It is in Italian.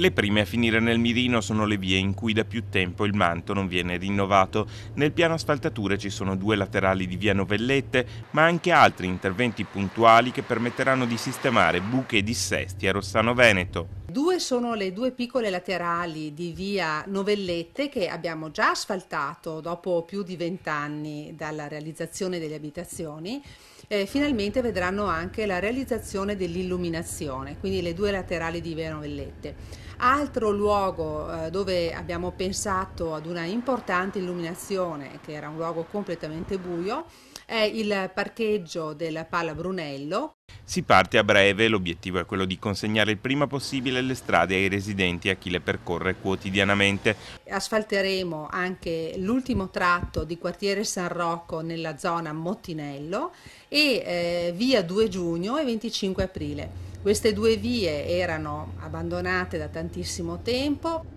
Le prime a finire nel mirino sono le vie in cui da più tempo il manto non viene rinnovato. Nel piano asfaltature ci sono due laterali di via Novellette, ma anche altri interventi puntuali che permetteranno di sistemare buche e dissesti a Rossano Veneto. Due sono le due piccole laterali di via Novellette che abbiamo già asfaltato dopo più di vent'anni dalla realizzazione delle abitazioni. Eh, finalmente vedranno anche la realizzazione dell'illuminazione, quindi le due laterali di via Novellette. Altro luogo eh, dove abbiamo pensato ad una importante illuminazione, che era un luogo completamente buio, è il parcheggio del Pala Brunello si parte a breve, l'obiettivo è quello di consegnare il prima possibile le strade ai residenti e a chi le percorre quotidianamente. Asfalteremo anche l'ultimo tratto di quartiere San Rocco nella zona Mottinello e eh, via 2 giugno e 25 aprile. Queste due vie erano abbandonate da tantissimo tempo.